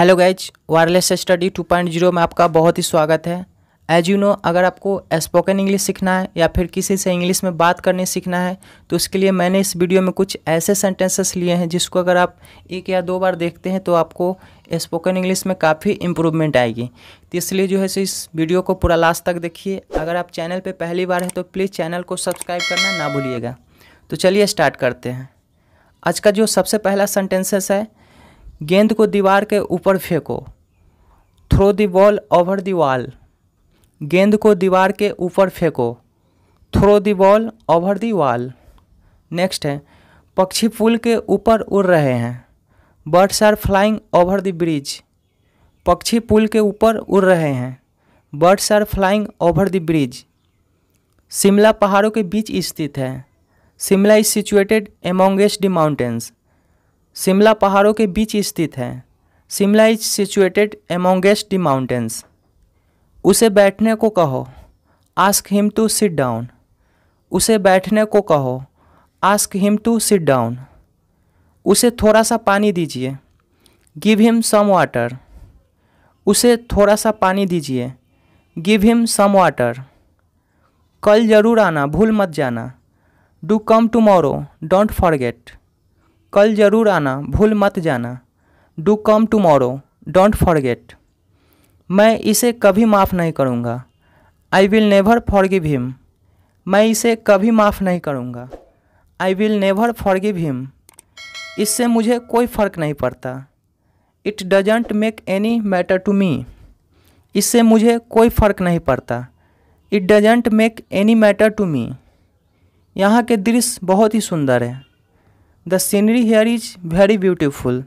hello guys wireless study 2.0 में आपका बहुत ही स्वागत है एज यू नो अगर आपको स्पोकन इंग्लिश सीखना है या फिर किसी से इंग्लिश में बात करने सीखना है तो उसके लिए मैंने इस वीडियो में कुछ ऐसे सेंटेंसेस लिए हैं जिसको अगर आप एक या दो बार देखते हैं तो आपको स्पोकन इंग्लिश में काफ़ी इम्प्रूवमेंट आएगी तो इसलिए जो है सो इस वीडियो को पूरा लास्ट तक देखिए अगर आप चैनल पर पहली बार हैं तो प्लीज़ चैनल को सब्सक्राइब करना ना भूलिएगा तो चलिए स्टार्ट करते हैं आज का जो सबसे पहला सेंटेंसेस है गेंद को दीवार के ऊपर फेंको throw the ball over the wall गेंद को दीवार के ऊपर फेंको throw the ball over the wall next है पक्षी पुल के ऊपर उड़ रहे हैं birds are flying over the bridge पक्षी पुल के ऊपर उड़ रहे हैं birds are flying over the bridge Shimla पहाड़ों के बीच स्थित है Shimla is situated amongst the mountains Shimla पहाड़ों के बीच स्थित है Shimla is situated amongst the mountains उसे बैठने को कहो ask him to sit down उसे बैठने को कहो ask him to sit down उसे थोड़ा सा पानी दीजिए गिव हिम सम वाटर उसे थोड़ा सा पानी दीजिए गिव हिम सम वाटर कल ज़रूर आना भूल मत जाना डू कम मोरो डोंट फॉरगेट कल ज़रूर आना भूल मत जाना डू कम मोरो डोंट फॉरगेट मैं इसे कभी माफ़ नहीं करूँगा I will never forgive him मैं इसे कभी माफ़ नहीं करूँगा I will never forgive him इससे मुझे कोई फ़र्क नहीं पड़ता it doesn't make any matter to me इससे मुझे कोई फ़र्क नहीं पड़ता it doesn't make any matter to me यहाँ के दृश्य बहुत ही सुंदर है the scenery here is very beautiful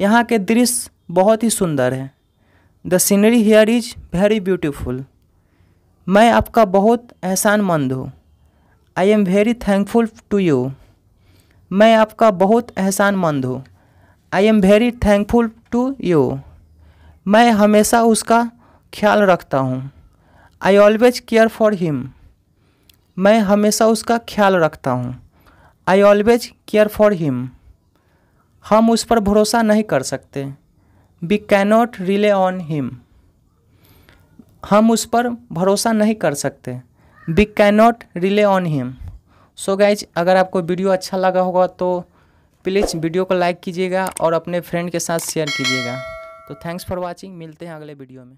यहाँ के दृश्य बहुत ही सुंदर है the scenery here is very beautiful मैं आपका बहुत एहसान मंद हूँ I am very thankful to you मैं आपका बहुत एहसान मंद हूँ I am very thankful to you मैं हमेशा उसका ख्याल रखता हूँ I always care for him मैं हमेशा उसका ख्याल रखता हूँ I always care for him हम उस पर भरोसा नहीं कर सकते we cannot rely on him हम उस पर भरोसा नहीं कर सकते we cannot rely on him so guys अगर आपको वीडियो अच्छा लगा होगा तो प्लीज़ वीडियो को लाइक कीजिएगा और अपने फ्रेंड के साथ शेयर कीजिएगा तो थैंक्स फॉर वॉचिंग मिलते हैं अगले वीडियो में